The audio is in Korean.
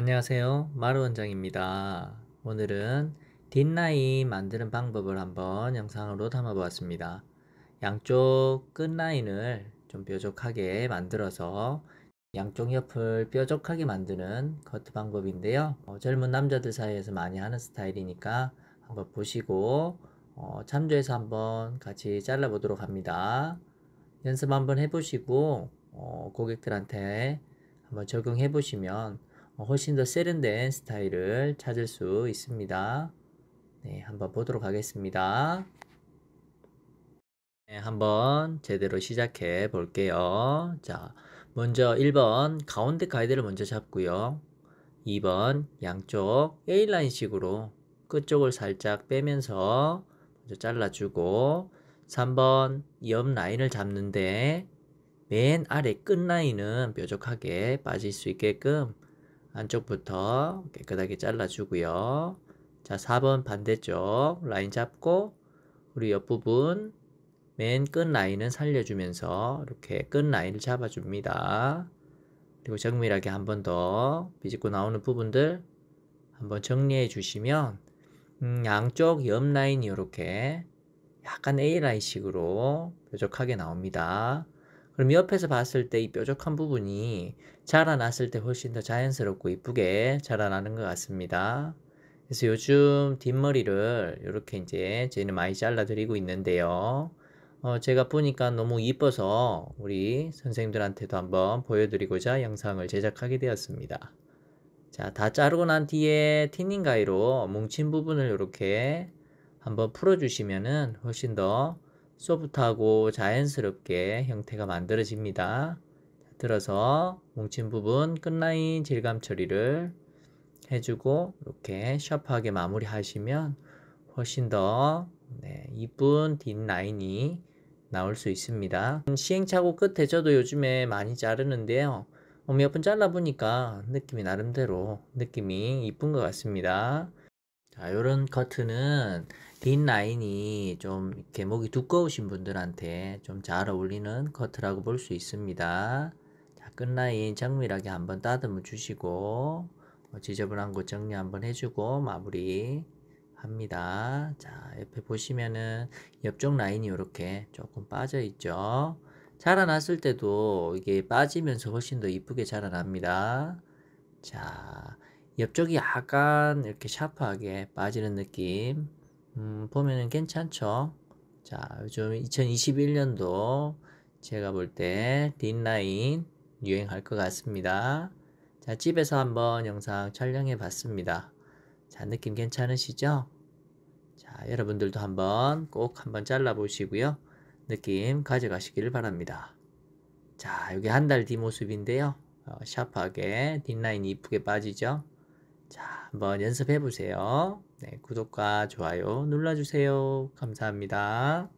안녕하세요 마루원장입니다 오늘은 뒷라인 만드는 방법을 한번 영상으로 담아 보았습니다 양쪽 끝라인을 좀 뾰족하게 만들어서 양쪽 옆을 뾰족하게 만드는 커트 방법인데요 어, 젊은 남자들 사이에서 많이 하는 스타일이니까 한번 보시고 어, 참조해서 한번 같이 잘라 보도록 합니다 연습 한번 해보시고 어, 고객들한테 한번 적용해 보시면 훨씬 더 세련된 스타일을 찾을 수 있습니다. 네, 한번 보도록 하겠습니다. 네, 한번 제대로 시작해 볼게요. 자, 먼저 1번 가운데 가이드를 먼저 잡고요. 2번 양쪽 A라인식으로 끝쪽을 살짝 빼면서 먼저 잘라주고 3번 옆 라인을 잡는데 맨 아래 끝 라인은 뾰족하게 빠질 수 있게끔 안쪽부터 깨끗하게 잘라주고요. 자, 4번 반대쪽 라인 잡고 우리 옆부분 맨 끝 라인은 살려주면서 이렇게 끝 라인을 잡아줍니다. 그리고 정밀하게 한 번 더 비집고 나오는 부분들 한번 정리해 주시면 음, 양쪽 옆 라인이 이렇게 약간 A라인식으로 뾰족하게 나옵니다. 그럼 옆에서 봤을 때 이 뾰족한 부분이 자라났을 때 훨씬 더 자연스럽고 이쁘게 자라나는 것 같습니다. 그래서 요즘 뒷머리를 이렇게 이제 저희는 많이 잘라드리고 있는데요. 어, 제가 보니까 너무 이뻐서 우리 선생님들한테도 한번 보여드리고자 영상을 제작하게 되었습니다. 자, 다 자르고 난 뒤에 티닝 가위로 뭉친 부분을 이렇게 한번 풀어주시면은 훨씬 더 소프트하고 자연스럽게 형태가 만들어집니다. 들어서 뭉친 부분 끝라인 질감 처리를 해주고 이렇게 샤프하게 마무리 하시면 훨씬 더 네, 이쁜 뒷라인이 나올 수 있습니다 시행착오 끝에 저도 요즘에 많이 자르는데요 어, 몇번 잘라보니까 느낌이 나름대로 느낌이 이쁜 것 같습니다 자 요런 커트는 빈 라인이 좀 이렇게 목이 두꺼우신 분들한테 좀 잘 어울리는 커트라고 볼 수 있습니다. 자, 끝라인 정밀하게 한번 따듬어 주시고 뭐 지저분한 곳 정리 한번 해주고 마무리 합니다. 자 옆에 보시면은 옆쪽 라인이 이렇게 조금 빠져 있죠. 자라났을 때도 이게 빠지면서 훨씬 더 이쁘게 자라납니다. 자 옆쪽이 약간 이렇게 샤프하게 빠지는 느낌 음, 보면은 괜찮죠? 자, 요즘 2021년도 제가 볼때 딘라인 유행할 것 같습니다. 자, 집에서 한번 영상 촬영해 봤습니다. 자, 느낌 괜찮으시죠? 자, 여러분들도 한번 꼭 한번 잘라 보시고요. 느낌 가져가시길 바랍니다. 자, 여기 한 달 뒤 모습인데요. 어, 샤프하게 딘라인이 이쁘게 빠지죠? 자, 한번 연습해 보세요. 네, 구독과 좋아요 눌러주세요. 감사합니다.